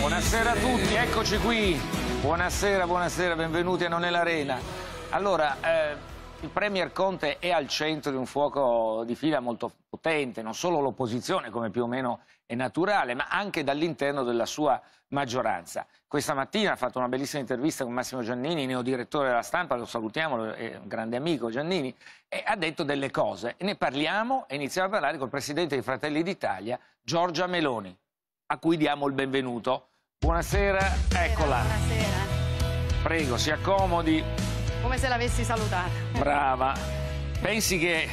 Buonasera a tutti, eccoci qui. Buonasera, buonasera, benvenuti a Non è l'Arena. Allora, eh, il Premier Conte è al centro di un fuoco di fila molto potente, non solo l'opposizione, come più o meno è naturale, ma anche dall'interno della sua maggioranza. Questa mattina ha fatto una bellissima intervista con Massimo Giannini, neodirettore della stampa, lo salutiamo, è un grande amico Giannini, e ha detto delle cose. Ne parliamo e iniziamo a parlare col presidente dei Fratelli d'Italia, Giorgia Meloni a cui diamo il benvenuto. Buonasera, buonasera eccola. Buonasera. Prego, si accomodi. Come se l'avessi salutata. Brava. Pensi che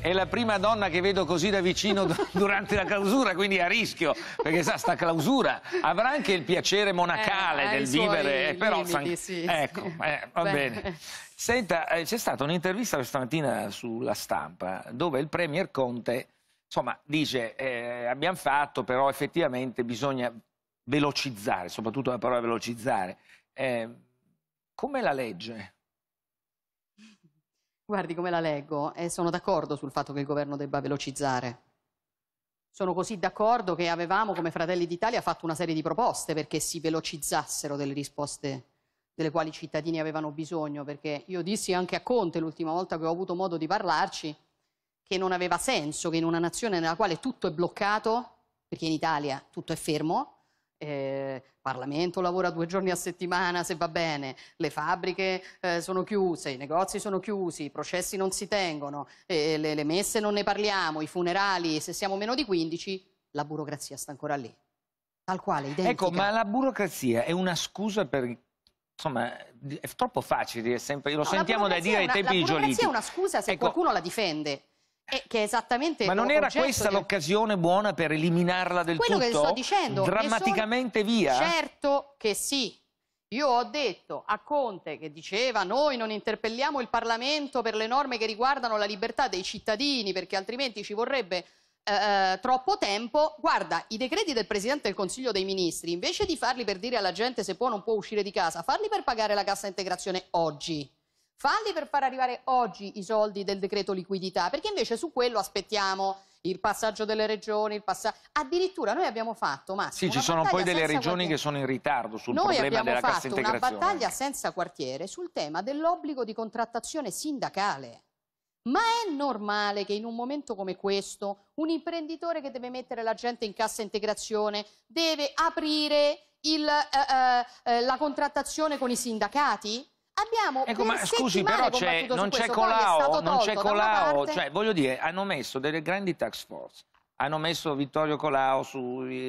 è la prima donna che vedo così da vicino durante la clausura, quindi a rischio, perché sa, sta clausura avrà anche il piacere monacale eh, del vivere, eh, però limiti, sì, ecco, sì. Eh, va Beh. bene. Senta, eh, c'è stata un'intervista questa mattina sulla stampa dove il premier Conte insomma, dice eh, abbiamo fatto, però effettivamente bisogna velocizzare, soprattutto la parola velocizzare. Eh, come la legge? Guardi come la leggo e eh, sono d'accordo sul fatto che il governo debba velocizzare. Sono così d'accordo che avevamo come Fratelli d'Italia fatto una serie di proposte perché si velocizzassero delle risposte delle quali i cittadini avevano bisogno, perché io dissi anche a Conte l'ultima volta che ho avuto modo di parlarci che non aveva senso che in una nazione nella quale tutto è bloccato, perché in Italia tutto è fermo, eh, Parlamento lavora due giorni a settimana se va bene, le fabbriche eh, sono chiuse, i negozi sono chiusi, i processi non si tengono, eh, le, le messe non ne parliamo, i funerali, se siamo meno di 15, la burocrazia sta ancora lì. Tal quale, identica. Ecco, ma la burocrazia è una scusa per insomma, è troppo facile, è sempre, lo no, sentiamo da dire ai tempi di Giolitti. La burocrazia è una scusa se ecco, qualcuno la difende. Eh, che è esattamente Ma non era questa di... l'occasione buona per eliminarla del Quello tutto? Quello che sto dicendo. Drammaticamente sono... via? Certo che sì. Io ho detto a Conte che diceva noi non interpelliamo il Parlamento per le norme che riguardano la libertà dei cittadini perché altrimenti ci vorrebbe eh, eh, troppo tempo. Guarda, i decreti del Presidente del Consiglio dei Ministri, invece di farli per dire alla gente se può o non può uscire di casa, farli per pagare la cassa integrazione oggi. Falli per far arrivare oggi i soldi del decreto liquidità, perché invece su quello aspettiamo il passaggio delle regiononi, passa... addirittura noi abbiamo fatto, Massimo, Sì, ci sono poi delle regioni quartiere. che sono in ritardo sul noi problema della cassa integrazione. Noi abbiamo fatto una battaglia senza quartiere sul tema dell'obbligo di contrattazione sindacale. Ma è normale che in un momento come questo un imprenditore che deve mettere la gente in cassa integrazione deve aprire il, eh, eh, eh la contrattazione con i sindacati? Abbiamo ecco, ma scusi, però c'è, non c'è Colau, non c'è Colao, parte... cioè voglio dire, hanno messo delle grandi tax force hanno messo Vittorio Colau su,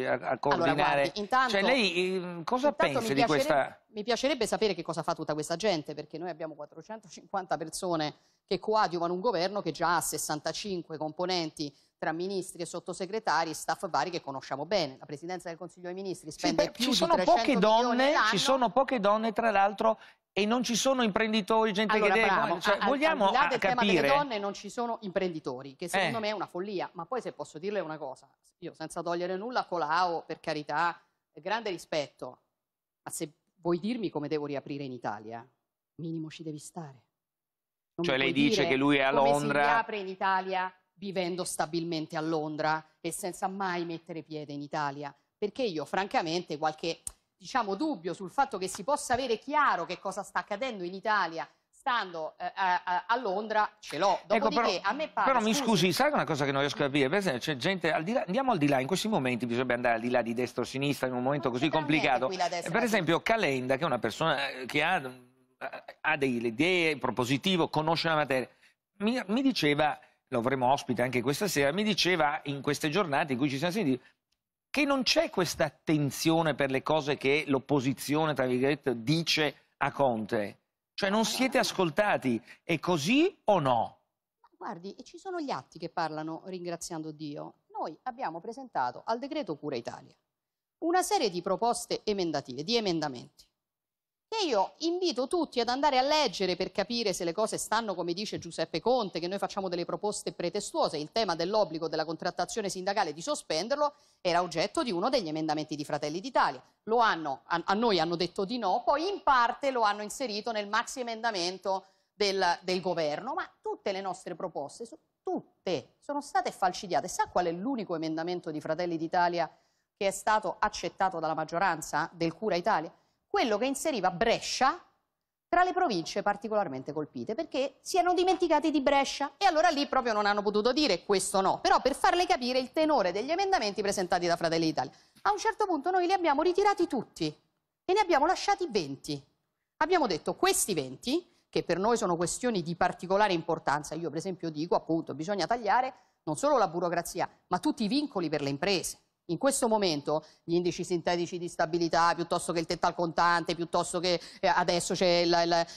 a, a coordinare. Allora, guardi, cioè, intanto, cioè, lei eh, cosa pensa di questa? Mi piacerebbe sapere che cosa fa tutta questa gente, perché noi abbiamo 450 persone che coadiuvano un governo che già ha 65 componenti tra ministri e sottosegretari, staff vari che conosciamo bene. La Presidenza del Consiglio dei Ministri spende sì, beh, più ci sono di 300 poche donne, Ci sono poche donne, tra l'altro, e non ci sono imprenditori, gente allora, che deve... Cioè, vogliamo al di là del capire... tema delle donne non ci sono imprenditori, che secondo eh. me è una follia. Ma poi se posso dirle una cosa, io senza togliere nulla Colau, per carità, grande rispetto, ma se vuoi dirmi come devo riaprire in Italia, minimo ci devi stare. Non cioè lei dice che lui è a Londra... Come si riapre in Italia vivendo stabilmente a Londra e senza mai mettere piede in Italia? Perché io francamente qualche diciamo, dubbio sul fatto che si possa avere chiaro che cosa sta accadendo in Italia stando eh, a, eh, eh, a, Londra ce l'ho. Dopodiché ecco, però, a me pare... Però mi scusi, sai una cosa che non riesco a capire? Per esempio gente, al là, andiamo al di là, in questi momenti bisogna andare al di là di destra o sinistra in un momento così complicato. Destra, per esempio Calenda, che è una persona eh, che ha, ha delle idee, propositivo, conosce la materia, mi, mi diceva lo avremo ospite anche questa sera, mi diceva in queste giornate in cui ci siamo sentiti, che non c'è questa attenzione per le cose che l'opposizione, tra virgolette, dice a Conte. Cioè non siete ascoltati, è così o no? Guardi, ci sono gli atti che parlano ringraziando Dio. Noi abbiamo presentato al decreto Cura Italia una serie di proposte emendative, di emendamenti e io invito tutti ad andare a leggere per capire se le cose stanno come dice Giuseppe Conte, che noi facciamo delle proposte pretestuose, il tema dell'obbligo della contrattazione sindacale di sospenderlo era oggetto di uno degli emendamenti di Fratelli d'Italia. Hanno, a, a, noi hanno detto di no, poi in parte lo hanno inserito nel maxi emendamento del, del governo, ma tutte le nostre proposte, tutte, sono state falcidiate. Sa qual è l'unico emendamento di Fratelli d'Italia che è stato accettato dalla maggioranza del Cura Italia? quello che inseriva Brescia tra le province particolarmente colpite, perché si erano dimenticati di Brescia e allora lì proprio non hanno potuto dire questo no, però per farle capire il tenore degli emendamenti presentati da Fratelli d'Italia. A un certo punto noi li abbiamo ritirati tutti e ne abbiamo lasciati 20. Abbiamo detto questi 20, che per noi sono questioni di particolare importanza, io per esempio dico appunto bisogna tagliare non solo la burocrazia, ma tutti i vincoli per le imprese. In questo momento gli indici sintetici di stabilità, piuttosto che il tetto al contante, piuttosto che eh, adesso c'è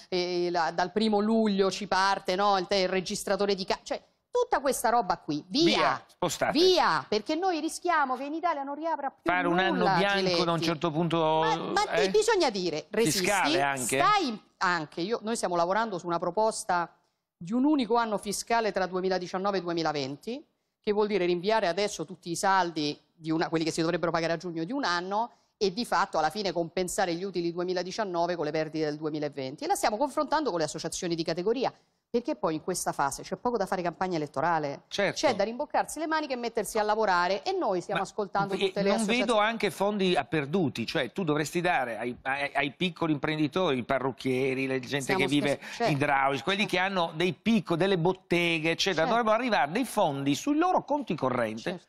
eh, dal primo luglio ci parte no? il, il, registratore di cassa, cioè tutta questa roba qui, via, via, via, perché noi rischiamo che in Italia non riapra più Fare nulla, un anno bianco Giletti. da un certo punto... Ma, ma eh? bisogna dire, resisti, anche. stai anche, Io, noi stiamo lavorando su una proposta di un unico anno fiscale tra 2019 e 2020, che vuol dire rinviare adesso tutti i saldi una, quelli che si dovrebbero pagare a giugno di un anno e di fatto alla fine compensare gli utili 2019 con le perdite del 2020. E la stiamo confrontando con le associazioni di categoria, perché poi in questa fase c'è poco da fare campagna elettorale, certo. c'è da rimboccarsi le maniche e mettersi a lavorare e noi stiamo Ma ascoltando tutte le non associazioni. Non vedo anche fondi perduti, cioè tu dovresti dare ai, ai, ai piccoli imprenditori, i parrucchieri, la gente stiamo che vive in cioè draus, quelli che hanno dei picco, delle botteghe, eccetera, certo. dovrebbero arrivare dei fondi sui loro conti correnti. Certo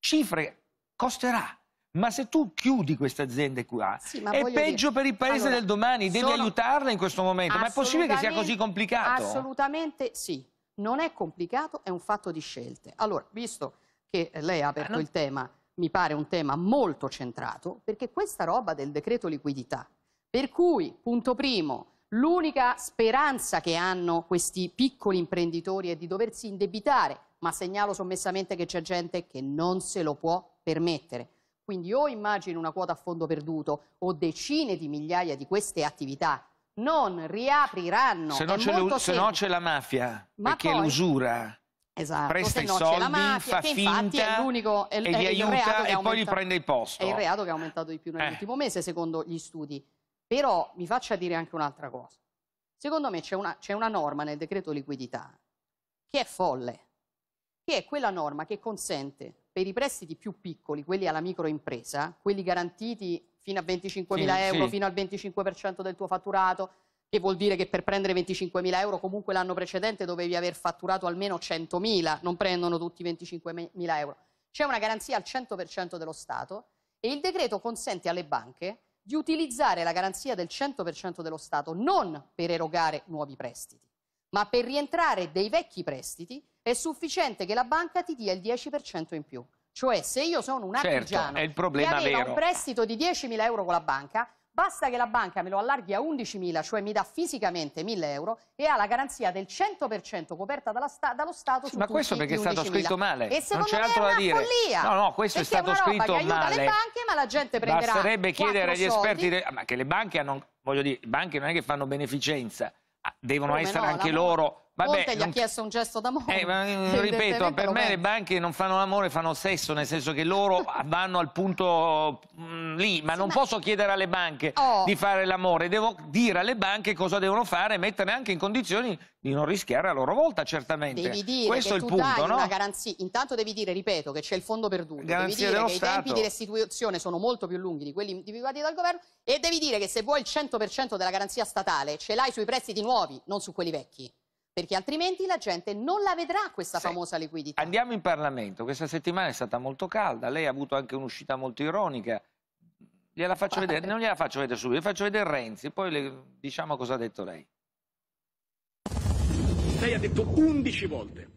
cifre costerà. Ma se tu chiudi queste aziende qua, sì, è peggio dire... per il paese allora, del domani, devi sono... aiutarle in questo momento. Ma è possibile che sia così complicato? Assolutamente sì. Non è complicato, è un fatto di scelte. Allora, visto che lei ha aperto ah, non... il tema, mi pare un tema molto centrato, perché questa roba del decreto liquidità, per cui, punto primo, l'unica speranza che hanno questi piccoli imprenditori è di doversi indebitare ma segnalo sommessamente che c'è gente che non se lo può permettere. Quindi o immagini una quota a fondo perduto o decine di migliaia di queste attività non riapriranno. Se no c'è la mafia, ma perché poi... l'usura. Esatto, presta i no soldi, mafia, fa finta è l'unico, è, e li aiuta e poi gli prende il posto. È il reato che è aumentato di più nell'ultimo eh. mese secondo gli studi. Però mi faccia dire anche un'altra cosa. Secondo me c'è una, una norma nel decreto liquidità che è folle che è quella norma che consente per i prestiti più piccoli, quelli alla microimpresa, quelli garantiti fino a 25.000 sì, euro, sì. fino al 25% del tuo fatturato, che vuol dire che per prendere 25.000 euro comunque l'anno precedente dovevi aver fatturato almeno 100.000, non prendono tutti 25.000 euro. C'è una garanzia al 100% dello Stato e il decreto consente alle banche di utilizzare la garanzia del 100% dello Stato non per erogare nuovi prestiti, ma per rientrare dei vecchi prestiti è sufficiente che la banca ti dia il 10% in più. Cioè se io sono un certo, artigiano certo, che aveva vero. un prestito di 10.000 euro con la banca, basta che la banca me lo allarghi a 11.000, cioè mi dà fisicamente 1.000 euro e ha la garanzia del 100% coperta sta dallo Stato sì, Ma questo perché è stato scritto male, e non c'è altro da dire. Follia, no, no, questo è stato scritto male. Banche, ma la gente prenderà Basterebbe chiedere agli soldi. esperti, ma che le banche hanno, voglio dire, le banche non è che fanno beneficenza, ah, devono Come essere no, anche loro Vabbè, Conte gli non... ha chiesto un gesto d'amore. Eh, eh ripeto, per me le banche non fanno l'amore, fanno sesso, nel senso che loro vanno al punto mh, mm, lì, ma sì, non ma... posso chiedere alle banche oh. di fare l'amore, devo dire alle banche cosa devono fare e mettere anche in condizioni di non rischiare a loro volta, certamente. Devi dire Questo è il punto, no? garanzia... Intanto devi dire, ripeto, che c'è il fondo perduto, garanzia devi dire che Stato. i tempi di restituzione sono molto più lunghi di quelli individuati dal governo e devi dire che se vuoi il 100% della garanzia statale ce l'hai sui prestiti nuovi, non su quelli vecchi perché altrimenti la gente non la vedrà questa sì. famosa liquidità. Andiamo in Parlamento, questa settimana è stata molto calda, lei ha avuto anche un'uscita molto ironica, gliela faccio vedere, non gliela faccio vedere subito, le faccio vedere Renzi, poi le, diciamo cosa ha detto lei. Lei ha detto 11 volte,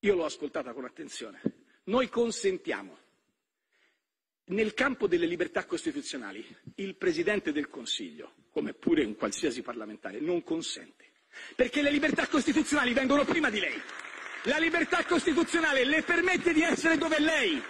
io l'ho ascoltata con attenzione, noi consentiamo nel campo delle libertà costituzionali il Presidente del Consiglio, come pure un qualsiasi parlamentare, non consente perché le libertà costituzionali vengono prima di lei. La libertà costituzionale le permette di essere dove lei.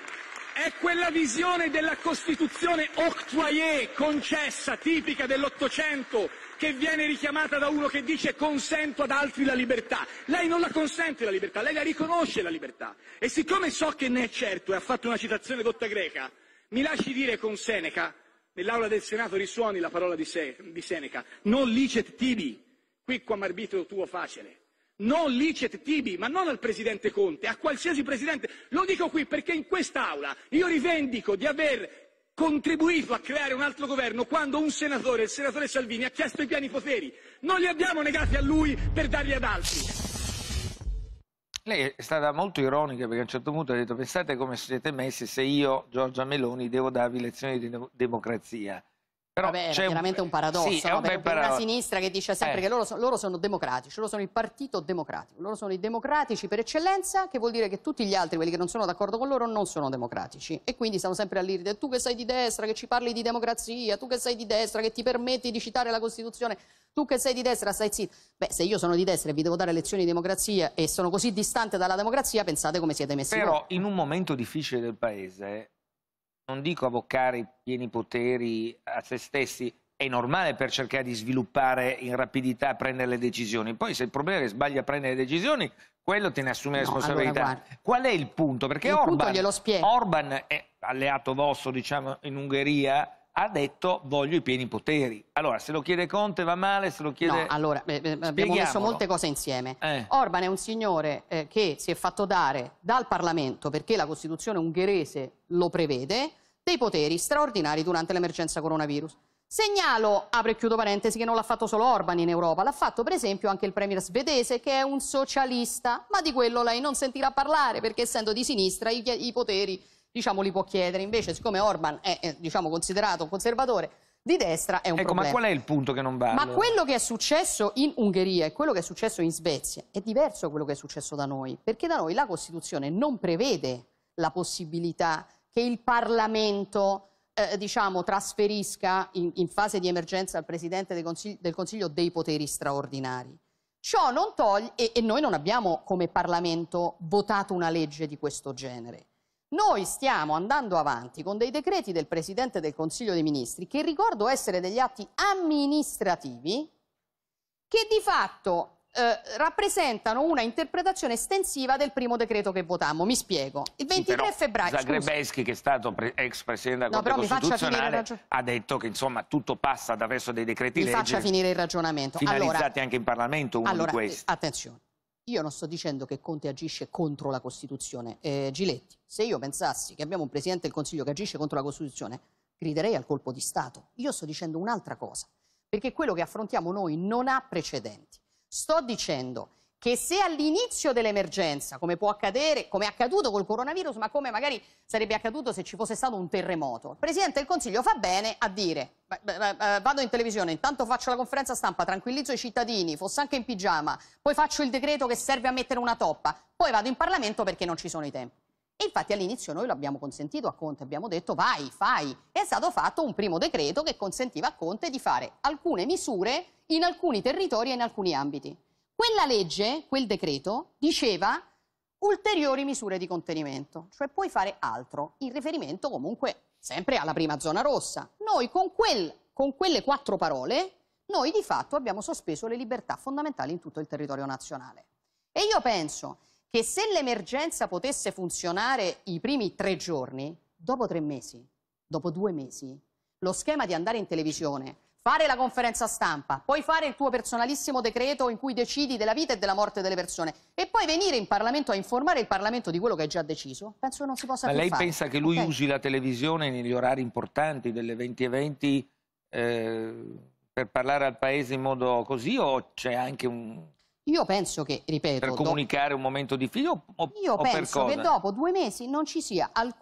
È quella visione della Costituzione octroyée, concessa, tipica dell'Ottocento, che viene richiamata da uno che dice consento ad altri la libertà. Lei non la consente la libertà, lei la riconosce la libertà. E siccome so che ne è certo e ha fatto una citazione dotta greca, mi lasci dire con Seneca, nell'aula del Senato risuoni la parola di, Se- di Seneca, non licet tibi, qui quam arbitrio tuo facile. Non licet tibi, ma non al presidente Conte, a qualsiasi presidente. Lo dico qui perché in quest'Aula io rivendico di aver contribuito a creare un altro governo quando un senatore, il senatore Salvini, ha chiesto i pieni poteri. Non li abbiamo negati a lui per darli ad altri. Lei è stata molto ironica perché a un certo punto ha detto pensate come siete messi se io, Giorgia Meloni, devo darvi lezioni di democrazia. Però Vabbè, è veramente un paradosso. Sì, no? un una sinistra che dice sempre eh. che loro, so loro, sono democratici, loro sono il partito democratico, loro sono i democratici per eccellenza, che vuol dire che tutti gli altri, quelli che non sono d'accordo con loro, non sono democratici. E quindi stanno sempre all'iride, tu che sei di destra, che ci parli di democrazia, tu che sei di destra, che ti permetti di citare la Costituzione, tu che sei di destra, stai zitto. Beh, se io sono di destra e vi devo dare lezioni di democrazia e sono così distante dalla democrazia, pensate come siete messi. Però voi. in un momento difficile del Paese non dico avvocare i pieni poteri a se stessi, è normale per cercare di sviluppare in rapidità, prendere le decisioni. Poi se il problema è che sbaglia a prendere le decisioni, quello te ne assume no, responsabilità. Allora, Qual è il punto? Perché il Orban, punto Orban, è alleato vostro, diciamo, in Ungheria, ha detto voglio i pieni poteri. Allora, se lo chiede Conte va male, se lo chiede... No, allora, eh, abbiamo messo molte cose insieme. Eh. Orban è un signore eh, che si è fatto dare dal Parlamento, perché la Costituzione ungherese lo prevede, dei poteri straordinari durante l'emergenza coronavirus. Segnalo, apro e chiudo parentesi, che non l'ha fatto solo Orban in Europa, l'ha fatto per esempio anche il premier svedese che è un socialista, ma di quello lei non sentirà parlare perché essendo di sinistra i, i poteri diciamo, li può chiedere. Invece, siccome Orban è, è diciamo, considerato un conservatore di destra, è un ecco, problema. ma qual è il punto che non va? Ma quello che è successo in Ungheria e quello che è successo in Svezia è diverso da quello che è successo da noi, perché da noi la Costituzione non prevede la possibilità che il Parlamento... Eh, diciamo, trasferisca in, in, fase di emergenza al Presidente del Consiglio, del Consiglio dei poteri straordinari. Ciò non toglie, e, e, noi non abbiamo come Parlamento votato una legge di questo genere. Noi stiamo andando avanti con dei decreti del Presidente del Consiglio dei Ministri che ricordo essere degli atti amministrativi che di fatto eh, rappresentano una interpretazione estensiva del primo decreto che votammo. Mi spiego. Il 23 però, febbraio... Zagrebeschi, che è stato pre ex Presidente della no, Corte Costituzionale, ha detto che insomma tutto passa attraverso dei decreti mi legge... faccia finire il ragionamento. Finalizzati allora, anche in Parlamento, uno allora, di questi. Eh, attenzione. Io non sto dicendo che Conte agisce contro la Costituzione. Eh, Giletti, se io pensassi che abbiamo un Presidente del Consiglio che agisce contro la Costituzione, griderei al colpo di Stato. Io sto dicendo un'altra cosa, perché quello che affrontiamo noi non ha precedenti. Sto dicendo che se all'inizio dell'emergenza, come può accadere, come è accaduto col coronavirus, ma come magari sarebbe accaduto se ci fosse stato un terremoto, il Presidente del Consiglio fa bene a dire vado in televisione, intanto faccio la conferenza stampa, tranquillizzo i cittadini, fosse anche in pigiama, poi faccio il decreto che serve a mettere una toppa, poi vado in Parlamento perché non ci sono i tempi. E infatti all'inizio noi l'abbiamo consentito a Conte, abbiamo detto vai, fai. È stato fatto un primo decreto che consentiva a Conte di fare alcune misure in alcuni territori e in alcuni ambiti. Quella legge, quel decreto, diceva ulteriori misure di contenimento, cioè puoi fare altro, in riferimento comunque sempre alla prima zona rossa. Noi con, quel, con quelle quattro parole, noi di fatto abbiamo sospeso le libertà fondamentali in tutto il territorio nazionale. E io penso che se l'emergenza potesse funzionare i primi tre giorni, dopo tre mesi, dopo due mesi, lo schema di andare in televisione fare la conferenza stampa, poi fare il tuo personalissimo decreto in cui decidi della vita e della morte delle persone e poi venire in Parlamento a informare il Parlamento di quello che è già deciso, penso che non si possa Ma più lei pensa che lui okay. usi la televisione negli orari importanti delle 20.20 eh, per parlare al Paese in modo così o c'è anche un io penso che, ripeto... Per comunicare dopo... un momento di figlio o, Io o penso che dopo due mesi non ci sia, alc...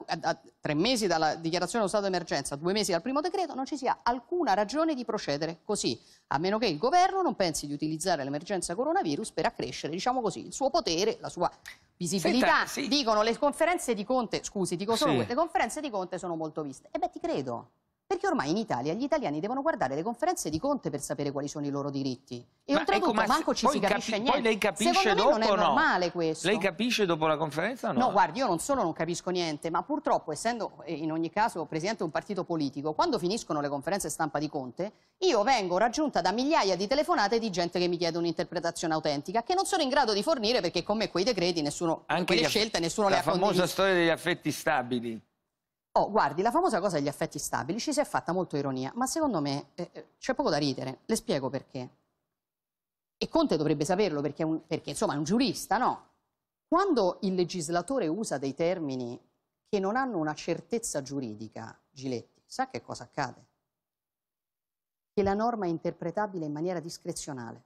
tre mesi dalla dichiarazione dello stato d'emergenza, due mesi dal primo decreto, non ci sia alcuna ragione di procedere così, a meno che il governo non pensi di utilizzare l'emergenza coronavirus per accrescere, diciamo così, il suo potere, la sua visibilità. Senta, sì. Dicono le conferenze di Conte, scusi, dico solo sì. le conferenze di Conte sono molto viste. E beh, ti credo. Perché ormai in Italia gli italiani devono guardare le conferenze di Conte per sapere quali sono i loro diritti. E ma oltretutto ecco, ma manco ci si capisce capi niente. Poi lei capisce Secondo dopo me non è normale no. questo. Lei capisce dopo la conferenza o no? No, guardi, io non solo non capisco niente, ma purtroppo, essendo eh, in ogni caso presidente di un partito politico, quando finiscono le conferenze stampa di Conte, io vengo raggiunta da migliaia di telefonate di gente che mi chiede un'interpretazione autentica, che non sono in grado di fornire perché con me quei decreti, nessuno, Anche quelle scelte, nessuno le ha condivise. La famosa storia degli affetti stabili. Oh, guardi, la famosa cosa degli affetti stabili ci si è fatta molto ironia, ma secondo me eh, eh c'è poco da ridere, le spiego perché. E Conte dovrebbe saperlo perché, un, perché insomma è un giurista, no? Quando il legislatore usa dei termini che non hanno una certezza giuridica, Giletti, sa che cosa accade? Che la norma è interpretabile in maniera discrezionale.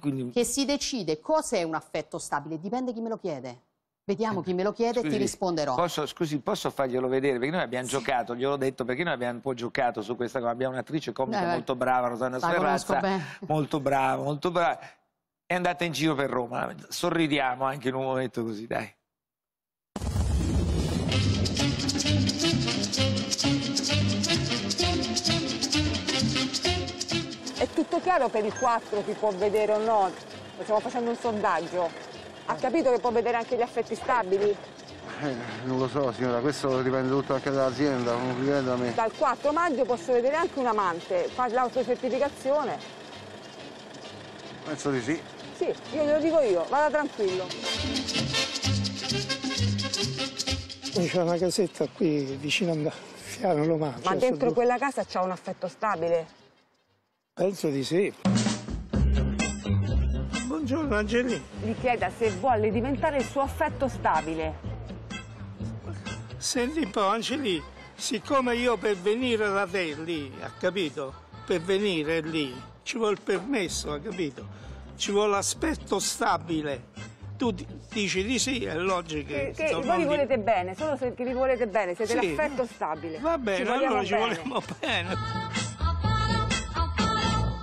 Quindi... Che si decide cosa è un affetto stabile, dipende chi me lo chiede. Vediamo chi me lo chiede scusi, e ti risponderò. Posso, scusi, posso farglielo vedere? Perché noi abbiamo sì. giocato, gliel'ho detto, perché noi abbiamo un po' giocato su questa cosa. Abbiamo un'attrice comica eh, molto brava, Rosanna Sferrazza, molto brava, molto brava. È andata in giro per Roma. Sorridiamo anche in un momento così, dai. È tutto chiaro per il 4 chi può vedere o no? Stiamo facendo un sondaggio. Ha capito che può vedere anche gli affetti stabili? Eh, non lo so signora, questo dipende tutto anche dall'azienda, non dipende da me. Dal 4 maggio posso vedere anche un amante, fa l'autocertificazione. Penso di sì. Sì, io glielo dico io, vada tranquillo. C'è una casetta qui vicino a Fiano Lomaccio. Ma dentro quella casa c'è un affetto stabile? Penso di sì. Buongiorno Angelina. Gli chieda se vuole diventare il suo affetto stabile. Senti un po' Angelina, siccome io per venire da te lì, ha capito? Per venire lì ci vuole il permesso, ha capito? Ci vuole l'aspetto stabile tu dici di sì, è logico che, che voi mondi... li volete bene, solo se li volete bene, siete sì. l'affetto stabile. Va bene, ci allora ci bene. vogliamo bene.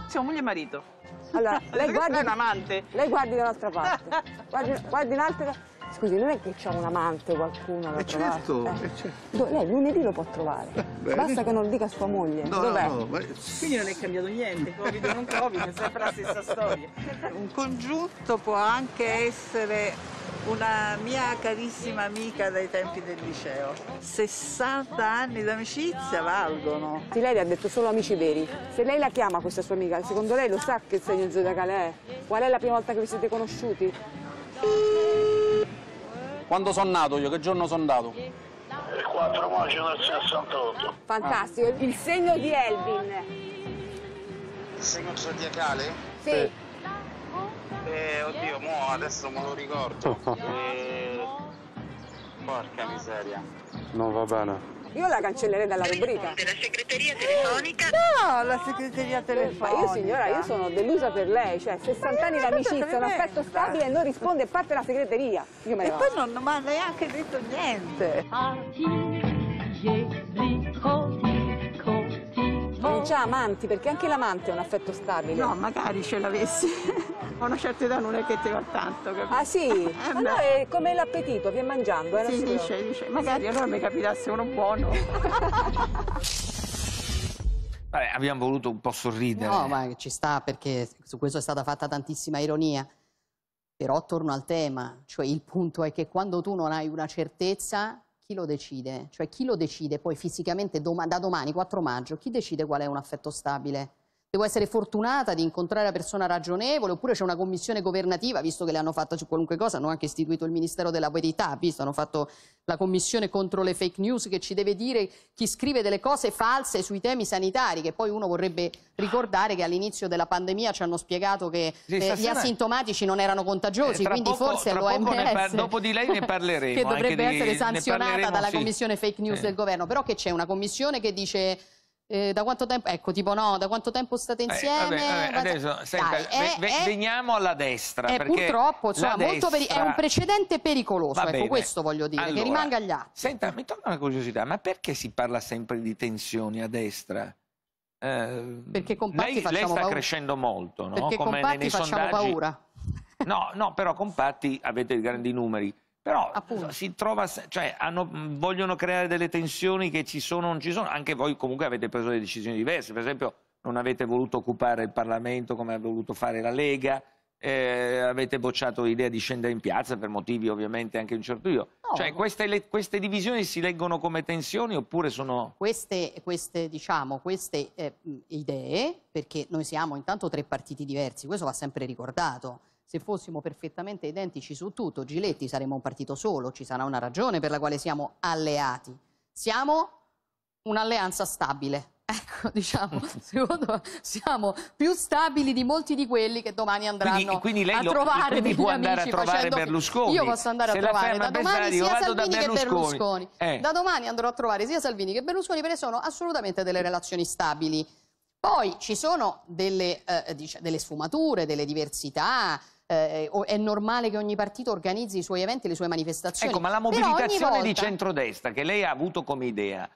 Siamo moglie e marito. Allora, lei guardi... un amante. Lei guardi dall'altra parte. Guardi, guardi un'altra... Scusi, non è che c'è un amante o qualcuno da eh, certo, eh. eh certo. Lei lunedì lo può trovare. Beh, Basta che non lo dica a sua moglie. No, Dov'è? No, no, ma... Quindi non è cambiato niente, Covid o non Covid, è sempre la stessa storia. Un congiunto può anche essere una mia carissima amica dai tempi del liceo. 60 anni d'amicizia valgono. Sì, lei le ha detto solo amici veri. Se lei la chiama questa sua amica, secondo lei lo sa che il segno zodiacale è? Qual è la prima volta che vi siete conosciuti? Quando sono nato io? Che giorno sono nato? Il 4 maggio del 68. Fantastico, ah. il segno di Elvin. Il segno zodiacale? sì. sì. Eh, oddio, mo adesso me lo ricordo. eh, porca miseria. Non va bene. Io la cancellerei dalla rubrica. Della segreteria telefonica? No, la segreteria telefonica. Ma io signora, io sono delusa per lei, cioè 60 anni eh, di amicizia, un affetto stabile e non risponde, parte la segreteria. Io me ne e poi non mi ha neanche detto niente. Non c'ha amanti, perché anche l'amante è un affetto stabile. No, magari ce l'avessi a una certa età non è che ti va tanto, capito? Ah sì? allora ah, è come l'appetito, che mangiando, eh? Sì, dice, dice, magari allora mi capitasse uno buono. Vabbè, abbiamo voluto un po' sorridere. No, ma ci sta perché su questo è stata fatta tantissima ironia. Però torno al tema, cioè il punto è che quando tu non hai una certezza, chi lo decide? Cioè chi lo decide poi fisicamente doma da domani, 4 maggio, chi decide qual è un affetto stabile? devo essere fortunata di incontrare la persona ragionevole, oppure c'è una commissione governativa, visto che le hanno fatta su qualunque cosa, hanno anche istituito il Ministero della Verità, visto, hanno fatto la commissione contro le fake news che ci deve dire chi scrive delle cose false sui temi sanitari, che poi uno vorrebbe ricordare che all'inizio della pandemia ci hanno spiegato che eh, gli asintomatici non erano contagiosi, eh, quindi poco, forse l'OMS... Dopo di lei ne parleremo. che dovrebbe essere di, sanzionata dalla sì. commissione fake news eh. del governo, però che c'è una commissione che dice eh, da quanto tempo, ecco, tipo no, da quanto tempo state insieme? Eh, vabbè, vabbè, adesso, senta, Dai, ve, è, veniamo alla destra. È eh, purtroppo, cioè, destra... è un precedente pericoloso, ecco, questo voglio dire, allora, che rimanga agli atti. Senta, mi torna una curiosità, ma perché si parla sempre di tensioni a destra? Eh, perché compatti lei, facciamo lei sta paura. crescendo molto, no? Perché Come compatti nei, facciamo sondaggi... paura. no, no, però compatti avete grandi numeri. Però Appunto. si trova, cioè, hanno, vogliono creare delle tensioni che ci sono o non ci sono. Anche voi comunque avete preso delle decisioni diverse. Per esempio, non avete voluto occupare il Parlamento come ha voluto fare la Lega. Eh, avete bocciato l'idea di scendere in piazza per motivi ovviamente anche un certo io. No. Cioè, queste, queste, divisioni si leggono come tensioni oppure sono... Queste, queste diciamo, queste eh, idee, perché noi siamo intanto tre partiti diversi, questo va sempre ricordato, se fossimo perfettamente identici su tutto, Giletti saremmo un partito solo, ci sarà una ragione per la quale siamo alleati. Siamo un'alleanza stabile. Ecco, diciamo, secondo siamo più stabili di molti di quelli che domani andranno quindi, quindi a trovare lo, quindi può andare a trovare facendo, Berlusconi. Io posso andare a trovare da domani sia Salvini che Berlusconi. Eh. Da domani andrò a trovare sia Salvini che Berlusconi perché sono assolutamente delle relazioni stabili. Poi ci sono delle, eh, dice, delle sfumature, delle diversità, eh, è normale che ogni partito organizzi i suoi eventi, e le sue manifestazioni. Ecco, ma la mobilitazione volta... di centrodestra che lei ha avuto come idea,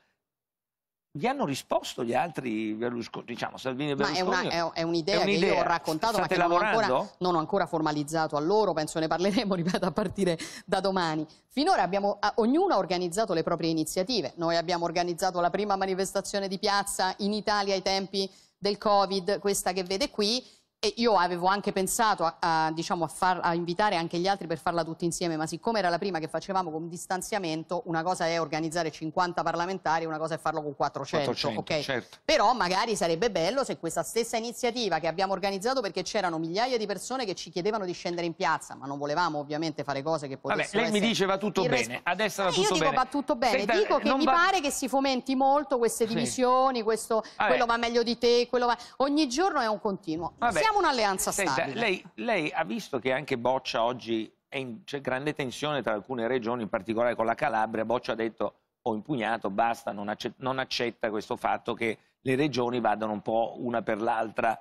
gli hanno risposto gli altri Berlusconi, diciamo Salvini e Berlusconi? Ma è, una, è, è un'idea, io ho raccontato State ma che non ho, ancora, non ho, ancora, formalizzato a loro, penso ne parleremo, ripeto, a partire da domani. Finora abbiamo, ognuno ha organizzato le proprie iniziative, noi abbiamo organizzato la prima manifestazione di piazza in Italia ai tempi del Covid, questa che vede qui, e io avevo anche pensato a, a, diciamo, a, far, a, invitare anche gli altri per farla tutti insieme, ma siccome era la prima che facevamo con distanziamento, una cosa è organizzare 50 parlamentari, una cosa è farlo con 400. 400 okay? certo. Però magari sarebbe bello se questa stessa iniziativa che abbiamo organizzato, perché c'erano migliaia di persone che ci chiedevano di scendere in piazza, ma non volevamo ovviamente fare cose che potessero Vabbè, lei mi dice va eh, tutto bene, a va tutto bene. Io dico va tutto bene, Senta, dico che mi va... pare che si fomenti molto queste divisioni, sì. questo, quello va meglio di te, quello va... Ogni giorno è un continuo. Vabbè Vogliamo un'alleanza stabile. Lei, lei, ha visto che anche Boccia oggi è in, c'è grande tensione tra alcune regioni, in particolare con la Calabria. Boccia ha detto ho impugnato, basta, non, accetta, non accetta questo fatto che le regioni vadano un po' una per l'altra.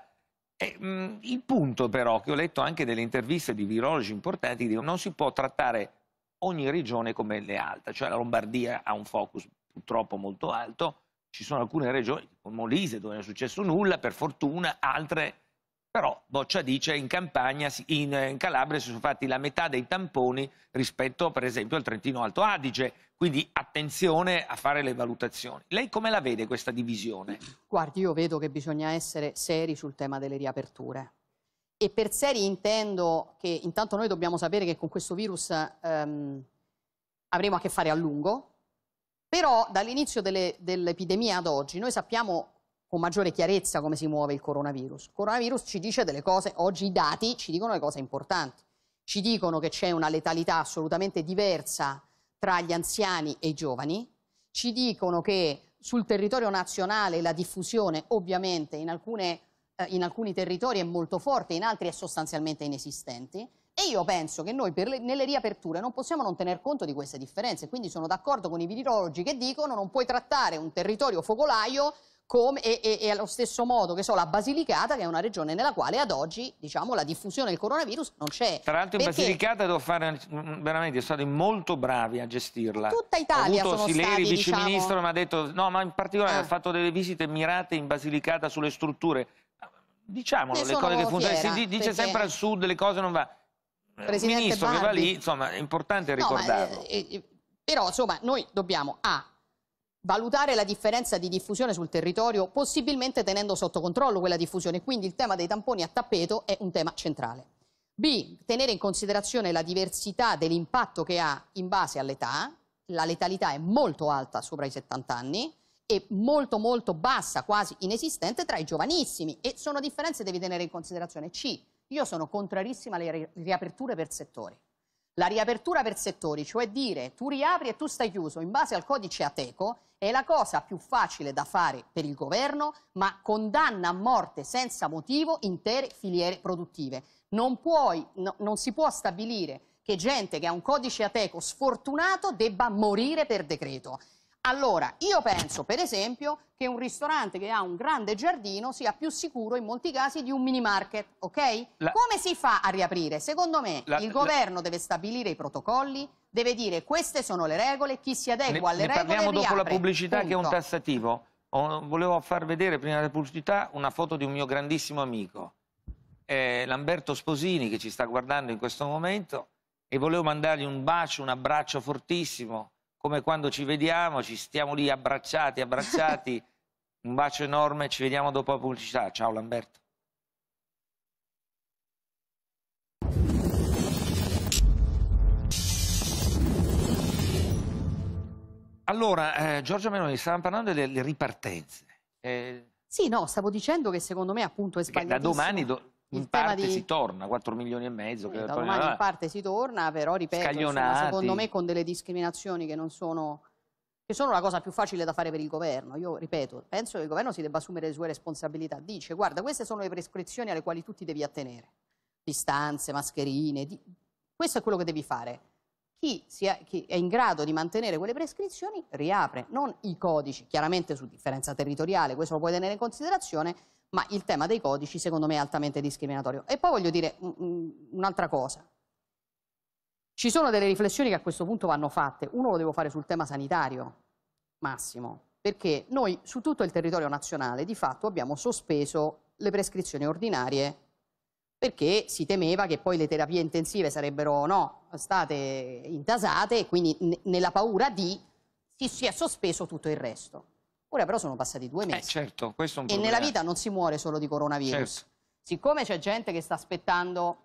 il punto però, che ho letto anche delle interviste di virologi importanti, che non si può trattare ogni regione come le altre, cioè la Lombardia ha un focus purtroppo molto alto, ci sono alcune regioni, come Molise, dove non è successo nulla, per fortuna, altre però Boccia dice che in campagna, in, in, Calabria si sono fatti la metà dei tamponi rispetto per esempio al Trentino Alto Adige, quindi attenzione a fare le valutazioni. Lei come la vede questa divisione? Guardi, io vedo che bisogna essere seri sul tema delle riaperture. E per seri intendo che intanto noi dobbiamo sapere che con questo virus ehm, avremo a che fare a lungo, però dall'inizio dell'epidemia ad oggi noi sappiamo con maggiore chiarezza come si muove il coronavirus. Il coronavirus ci dice delle cose, oggi i dati ci dicono le cose importanti, ci dicono che c'è una letalità assolutamente diversa tra gli anziani e i giovani, ci dicono che sul territorio nazionale la diffusione ovviamente in, alcune, eh, in alcuni territori è molto forte, in altri è sostanzialmente inesistente. E io penso che noi le, nelle riaperture non possiamo non tener conto di queste differenze, quindi sono d'accordo con i virologi che dicono non puoi trattare un territorio focolaio come, e, e, e, allo stesso modo che so la Basilicata che è una regione nella quale ad oggi diciamo, la diffusione del coronavirus non c'è tra l'altro in Perché... Basilicata devo fare veramente sono stati molto bravi a gestirla tutta Italia ho avuto sono Sileri, stati, diciamo viceministro diciamo... mi ha detto no ma in particolare ah. ha fatto delle visite mirate in Basilicata sulle strutture diciamolo ne le cose che funzionano si dice perché... sempre al sud le cose non vanno. Presidente ministro Barbi... che va lì insomma è importante ricordarlo no, ma, eh, eh, eh, però insomma noi dobbiamo A valutare la differenza di diffusione sul territorio, possibilmente tenendo sotto controllo quella diffusione. Quindi il tema dei tamponi a tappeto è un tema centrale. B. Tenere in considerazione la diversità dell'impatto che ha in base all'età. La letalità è molto alta sopra i 70 anni e molto molto bassa, quasi inesistente, tra i giovanissimi. E sono differenze che devi tenere in considerazione. C. Io sono contrarissima alle riaperture per settori. La riapertura per settori, cioè dire tu riapri e tu stai chiuso in base al codice Ateco, è la cosa più facile da fare per il governo, ma condanna a morte senza motivo intere filiere produttive. Non, puoi, no, non si può stabilire che gente che ha un codice Ateco sfortunato debba morire per decreto. Allora, io penso per esempio che un ristorante che ha un grande giardino sia più sicuro in molti casi di un mini market, ok? La... Come si fa a riaprire? Secondo me la... il governo la... deve stabilire i protocolli, deve dire queste sono le regole, chi si adegua ne, alle ne regole parliamo dopo la pubblicità Punto. che è un tassativo. Volevo far vedere prima della pubblicità una foto di un mio grandissimo amico, eh, Lamberto Sposini, che ci sta guardando in questo momento e volevo mandargli un bacio, un abbraccio fortissimo come quando ci vediamo, ci stiamo lì abbracciati, abbracciati. Un bacio enorme, ci vediamo dopo la pubblicità. Ciao Lamberto. Allora, eh, Giorgio Meloni, stavamo parlando delle, delle ripartenze. Eh, sì, no, stavo dicendo che secondo me appunto è sbagliato. Da domani do in parte di... si torna, 4 milioni e mezzo. Sì, che domani in parte si torna, però ripeto, insomma, secondo me con delle discriminazioni che non sono che sono la cosa più facile da fare per il governo. Io ripeto, penso che il governo si debba assumere le sue responsabilità. Dice, guarda, queste sono le prescrizioni alle quali tu ti devi attenere. Distanze, mascherine, di... questo è quello che devi fare. Chi, sia, chi, è in grado di mantenere quelle prescrizioni riapre, non i codici, chiaramente su differenza territoriale, questo lo puoi tenere in considerazione, ma il tema dei codici secondo me è altamente discriminatorio. E poi voglio dire un'altra cosa. Ci sono delle riflessioni che a questo punto vanno fatte. Uno lo devo fare sul tema sanitario, Massimo, perché noi su tutto il territorio nazionale di fatto abbiamo sospeso le prescrizioni ordinarie perché si temeva che poi le terapie intensive sarebbero no, state intasate e quindi nella paura di si sia sospeso tutto il resto. Ora però sono passati due eh, mesi. Eh, certo, questo è un e problema. E nella vita non si muore solo di coronavirus. Certo. Siccome c'è gente che sta aspettando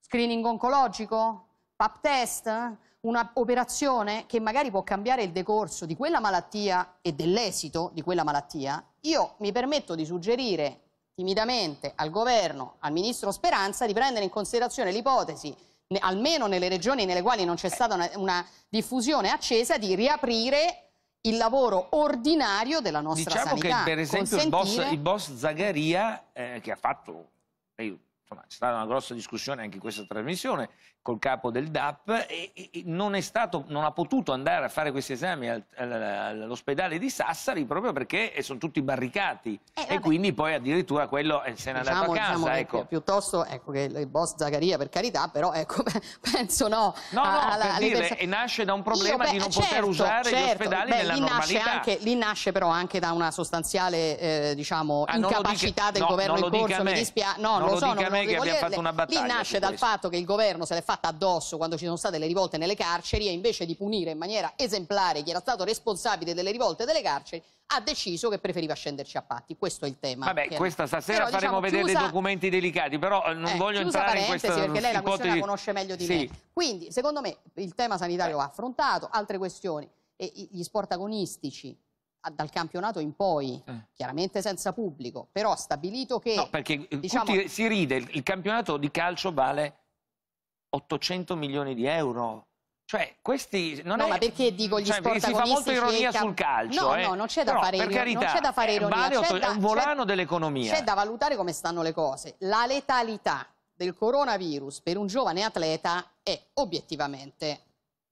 screening oncologico, pap test, un'operazione che magari può cambiare il decorso di quella malattia e dell'esito di quella malattia, io mi permetto di suggerire timidamente al governo, al ministro Speranza, di prendere in considerazione l'ipotesi almeno nelle regioni nelle quali non c'è eh. stata una, una diffusione accesa, di riaprire il lavoro ordinario della nostra diciamo sanità. Diciamo che per esempio consentire... il, boss, il boss Zagaria, eh, che ha fatto... Eh, insomma, c'è stata una grossa discussione anche in questa trasmissione col capo del DAP e, e non, è stato, non ha potuto andare a fare questi esami al, all'ospedale di Sassari proprio perché eh, sono tutti barricati eh, e quindi poi addirittura quello eh, se n'è andato a diciamo, casa. Diciamo ecco. Pi piuttosto ecco, che il boss Zagaria per carità però ecco, penso no. No, no, alla, per dire, pers- nasce da un problema Io, beh, di non certo, poter usare certo, gli ospedali beh, nella lì normalità. Anche, lì nasce però anche da una sostanziale eh, diciamo, ah, incapacità dice, del no, governo in corso, mi dispiace, no, non lo, lo so, non noi che abbiamo fatto una battaglia. Lì nasce dal fatto che il governo se l'è fatta addosso quando ci sono state le rivolte nelle carceri e invece di punire in maniera esemplare chi era stato responsabile delle rivolte delle carceri ha deciso che preferiva scenderci a patti. Questo è il tema. Vabbè, questa stasera però, faremo diciamo, vedere chiusa... dei documenti delicati, però eh, non eh, voglio entrare in questa perché lei la questione la conosce meglio di sì. me. Quindi, secondo me, il tema sanitario va eh. affrontato, altre questioni, e gli sport agonistici dal campionato in poi, eh. chiaramente senza pubblico, però stabilito che... No, perché eh, diciamo, si ride, il campionato di calcio vale 800 milioni di euro. Cioè, questi non no, è... ma perché dico gli cioè, sport si fa molto ironia sul calcio. No, eh. no, non c'è da, fare Carità, non c'è da fare eh, ironia. Vale 8... da, è un volano dell'economia. C'è da valutare come stanno le cose. La letalità del coronavirus per un giovane atleta è obiettivamente,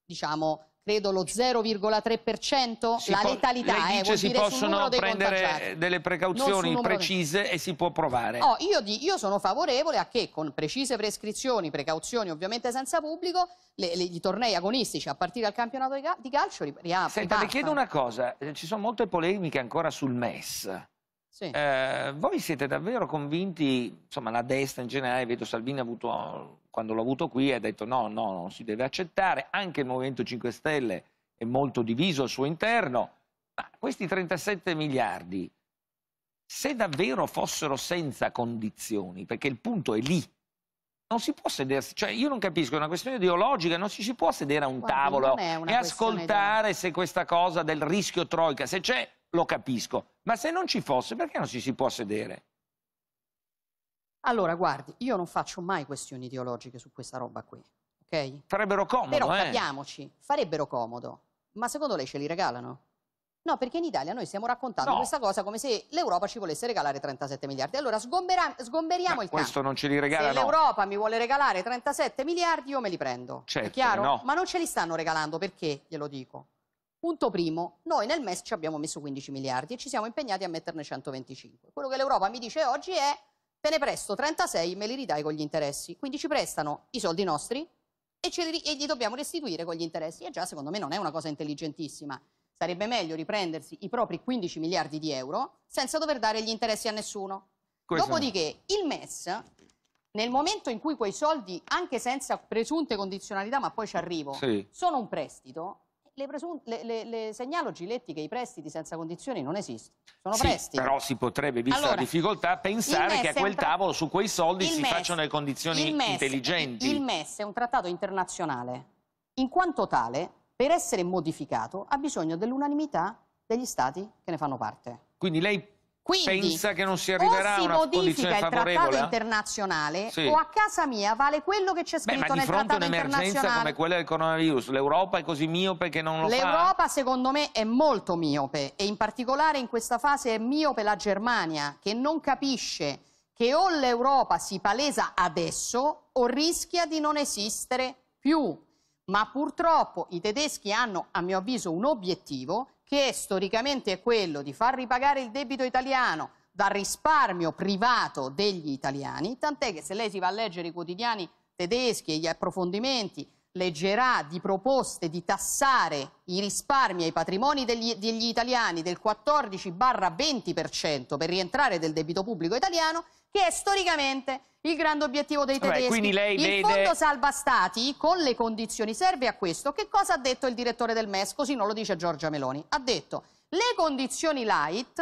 diciamo, credo lo 0,3%, si la letalità è eh, si possono prendere delle precauzioni precise e si può provare. Oh, io, di, io, sono favorevole a che con precise prescrizioni, precauzioni ovviamente senza pubblico, le, le, i tornei agonistici a partire dal campionato di, calcio riaprono. Senta, le chiedo una cosa, ci sono molte polemiche ancora sul MES. Sì. Eh, voi siete davvero convinti, insomma la destra in generale, vedo Salvini ha avuto, quando l'ha avuto qui ha detto no, no, non si deve accettare, anche il Movimento 5 Stelle è molto diviso al suo interno, ma questi 37 miliardi, se davvero fossero senza condizioni, perché il punto è lì, non si può sedersi, cioè io non capisco, è una questione ideologica, non ci si può sedere a un Guardi, tavolo e ascoltare di... se questa cosa del rischio troica, se c'è lo capisco, ma se non ci fosse, perché non ci si può sedere? Allora, guardi, io non faccio mai questioni ideologiche su questa roba qui, ok? Farebbero comodo, Però eh. capiamoci, farebbero comodo, ma secondo lei ce li regalano? No, perché in Italia noi stiamo raccontando no. questa cosa come se l'Europa ci volesse regalare 37 miliardi. Allora sgomberiamo ma il questo Questo non ce li regalano. Se l'Europa mi vuole regalare 37 miliardi io me li prendo. Certo, È chiaro? No. Ma non ce li stanno regalando perché, glielo dico. Punto primo, noi nel MES ci abbiamo messo 15 miliardi e ci siamo impegnati a metterne 125. Quello che l'Europa mi dice oggi è te ne presto 36 me li ridai con gli interessi, quindi ci prestano i soldi nostri e, li, e li dobbiamo restituire con gli interessi. E già secondo me non è una cosa intelligentissima, sarebbe meglio riprendersi i propri 15 miliardi di euro senza dover dare gli interessi a nessuno. Questo Dopodiché il MES nel momento in cui quei soldi, anche senza presunte condizionalità, ma poi ci arrivo, sì. sono un prestito, le, le, le, le, segnalo Giletti che i prestiti senza condizioni non esistono, sono sì, prestiti. Però si potrebbe, vista allora, la difficoltà, pensare che a quel tavolo su quei soldi si MES, facciano le condizioni il MES, intelligenti. Il MES è un trattato internazionale, in quanto tale, per essere modificato, ha bisogno dell'unanimità degli stati che ne fanno parte. Quindi lei quindi, pensa che non si arriverà si a una condizione favorevole? O si modifica il trattato eh? internazionale sì. o a casa mia vale quello che c'è scritto Beh, nel trattato internazionale. ma di fronte a un'emergenza come quella del coronavirus, l'Europa è così miope che non lo fa? L'Europa secondo me è molto miope e in particolare in questa fase è miope la Germania che non capisce che o l'Europa si palesa adesso o rischia di non esistere più. Ma purtroppo i tedeschi hanno, a mio avviso, un obiettivo che storicamente è quello di far ripagare il debito italiano dal risparmio privato degli italiani, tant'è che se lei si va a leggere i quotidiani tedeschi e gli approfondimenti leggerà di proposte di tassare i risparmi ai patrimoni degli, degli italiani del 14-20% per rientrare del debito pubblico italiano, che è storicamente il grande obiettivo dei tedeschi. Vabbè, lei il vede... fondo salva stati con le condizioni serve a questo. Che cosa ha detto il direttore del MES? Così non lo dice Giorgia Meloni. Ha detto le condizioni light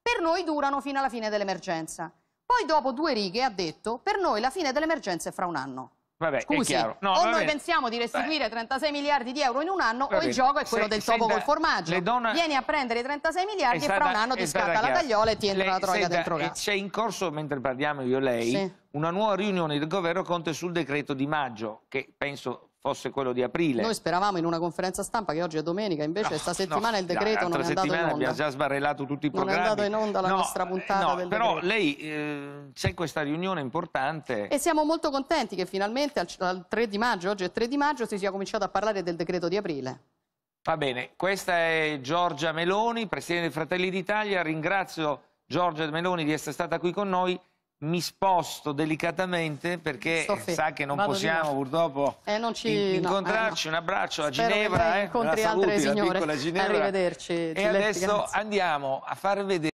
per noi durano fino alla fine dell'emergenza. Poi dopo due righe ha detto per noi la fine dell'emergenza è fra un anno. Vabbè, Scusi, no, o noi pensiamo di restituire Beh. 36 miliardi di euro in un anno vabbè. o il gioco è quello se, del topo col formaggio. Donna... Vieni a prendere i 36 miliardi stata, e esatto, fra un anno ti esatto, scatta la tagliola e ti entra le, la troia senta, dentro eh, casa. C'è in corso, mentre parliamo io e lei, sì. una nuova riunione del governo Conte sul decreto di maggio, che penso fosse quello di aprile. Noi speravamo in una conferenza stampa che oggi è domenica, invece no, settimana no, il decreto non è andato in onda. abbiamo già sbarrellato tutti i programmi. Non è andato in onda la no, nostra puntata no, Però decreto. lei eh, c'è questa riunione importante. E siamo molto contenti che finalmente al, al 3 di maggio, oggi è 3 di maggio, si sia cominciato a parlare del decreto di aprile. Va bene, questa è Giorgia Meloni, Presidente dei Fratelli d'Italia, ringrazio Giorgia Meloni di essere stata qui con noi mi sposto delicatamente perché sa che non Vado possiamo purtroppo eh, non ci... incontrarci. No, eh, no. Un abbraccio a Spero Ginevra, eh, incontri la saluti, altre signore. La Ginevra. Arrivederci. E Giletti, adesso grazie. andiamo a far vedere.